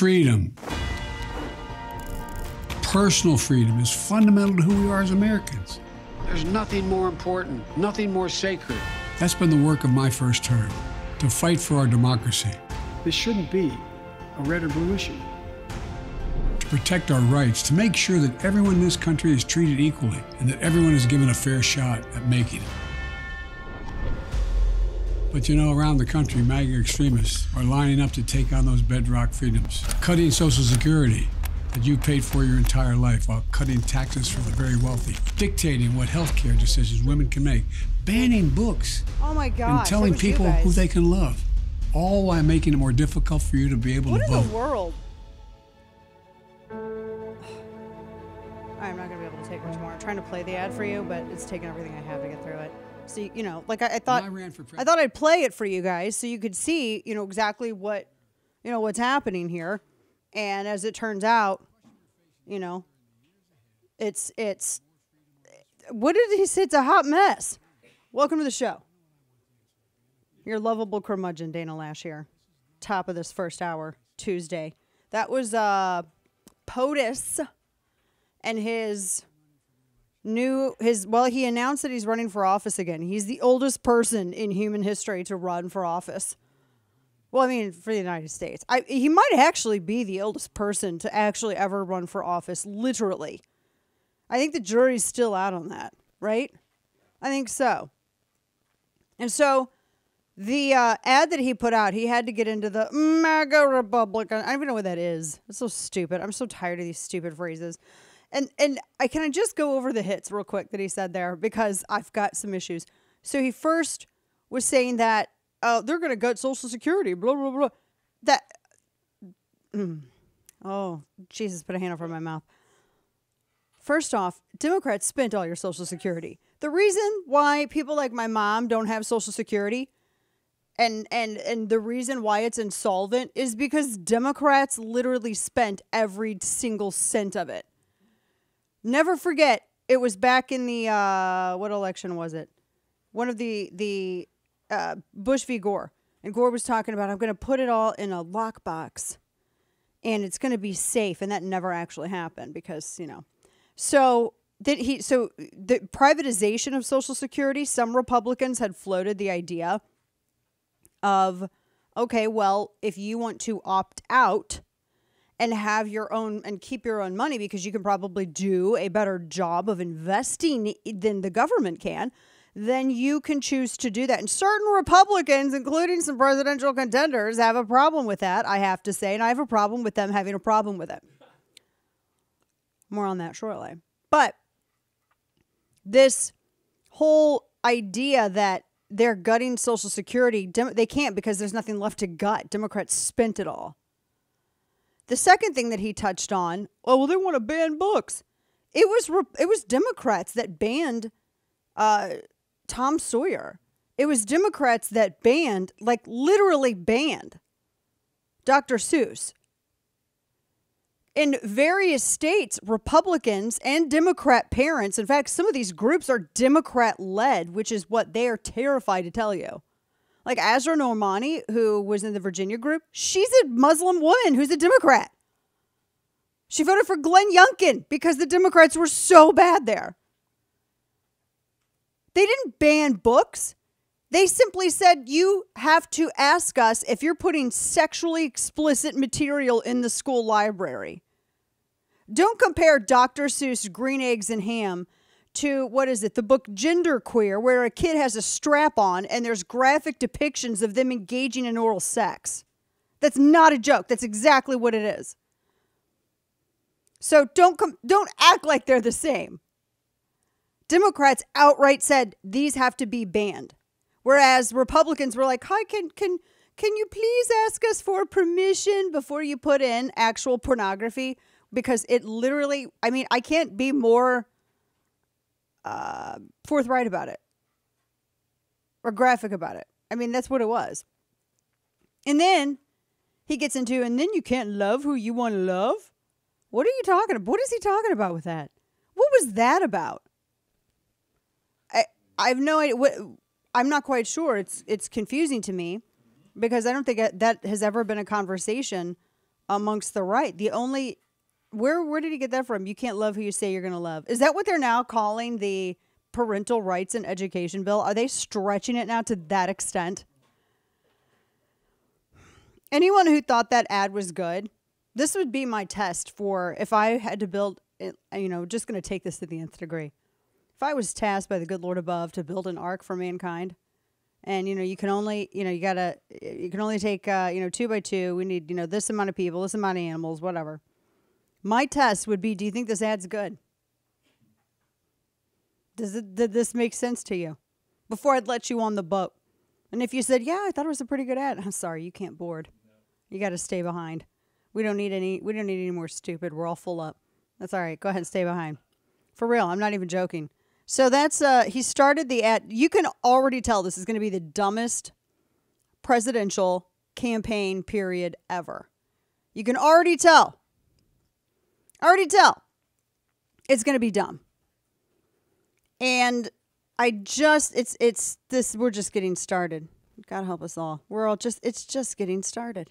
freedom, personal freedom, is fundamental to who we are as Americans. There's nothing more important, nothing more sacred. That's been the work of my first term to fight for our democracy. This shouldn't be a red or blue issue. To protect our rights, to make sure that everyone in this country is treated equally and that everyone is given a fair shot at making it. But you know, around the country, MAGA extremists are lining up to take on those bedrock freedoms, cutting Social Security that you paid for your entire life while cutting taxes for the very wealthy, dictating what health care decisions women can make, banning books. Oh my God. And telling people who they can love, all while making it more difficult for you to be able what to vote. What in the world? I'm not going to be able to take much more. I'm trying to play the ad for you, but it's taking everything I have to get through it. So you, you know, like I, I thought, I, ran for I thought I'd play it for you guys so you could see, you know, exactly what, you know, what's happening here. And as it turns out, you know, it's it's what did he say? It's a hot mess. Welcome to the show. Your lovable curmudgeon, Dana Lash here. Top of this first hour, Tuesday. That was uh POTUS and his New his well he announced that he's running for office again he's the oldest person in human history to run for office well i mean for the united states I, he might actually be the oldest person to actually ever run for office literally i think the jury's still out on that right i think so and so the uh, ad that he put out he had to get into the mega republican i don't even know what that is it's so stupid i'm so tired of these stupid phrases and and I can I just go over the hits real quick that he said there because I've got some issues. So he first was saying that uh, they're going to gut Social Security, blah blah blah. That oh Jesus, put a hand over my mouth. First off, Democrats spent all your Social Security. The reason why people like my mom don't have Social Security and and and the reason why it's insolvent is because Democrats literally spent every single cent of it. Never forget, it was back in the uh, what election was it? One of the the uh, Bush v. Gore, and Gore was talking about I'm going to put it all in a lockbox, and it's going to be safe, and that never actually happened because you know. So that he so the privatization of Social Security. Some Republicans had floated the idea of, okay, well, if you want to opt out and have your own and keep your own money because you can probably do a better job of investing than the government can, then you can choose to do that. And certain Republicans, including some presidential contenders, have a problem with that, I have to say. And I have a problem with them having a problem with it. More on that shortly. But this whole idea that they're gutting Social Security, they can't because there's nothing left to gut. Democrats spent it all. The second thing that he touched on, oh well, they want to ban books. It was it was Democrats that banned uh, Tom Sawyer. It was Democrats that banned, like literally banned, Dr. Seuss. In various states, Republicans and Democrat parents, in fact, some of these groups are Democrat led, which is what they are terrified to tell you like Azra Normani, who was in the Virginia group, she's a Muslim woman who's a Democrat. She voted for Glenn Youngkin because the Democrats were so bad there. They didn't ban books. They simply said, you have to ask us if you're putting sexually explicit material in the school library. Don't compare Dr. Seuss green eggs and ham to what is it, the book Genderqueer, where a kid has a strap on and there's graphic depictions of them engaging in oral sex. That's not a joke. That's exactly what it is. So don't come. don't act like they're the same. Democrats outright said these have to be banned, whereas Republicans were like, "Hi, can can can you please ask us for permission before you put in actual pornography?" Because it literally, I mean, I can't be more uh, forthright about it or graphic about it. I mean, that's what it was. And then he gets into, and then you can't love who you want to love. What are you talking about? What is he talking about with that? What was that about? I I have no idea. What, I'm not quite sure. It's it's confusing to me because I don't think that has ever been a conversation amongst the right. The only where where did he get that from? You can't love who you say you're going to love. Is that what they're now calling the parental rights and education bill? Are they stretching it now to that extent? Anyone who thought that ad was good, this would be my test for if I had to build, eh, you know, just going to take this to the nth degree. If I was tasked by the good Lord above to build an ark for mankind, and you know you can only you know you gotta eh, you can only take uh, you know two by two we need you know this amount of people this amount of animals whatever my test would be do you think this ad's good? Does it, did this make sense to you? Before I'd let you on the boat. And if you said, yeah, I thought it was a pretty good ad, I'm sorry, you can't board. You got to stay behind. We don't need any. We don't need any more stupid. We're all full up. That's all right. Go ahead and stay behind. For real, I'm not even joking. So that's uh he started the ad. You can already tell this is going to be the dumbest presidential campaign period ever. You can already tell already tell. It's going to be dumb. And I just it's it's this we're just getting started. God help us all. We're all just it's just getting started.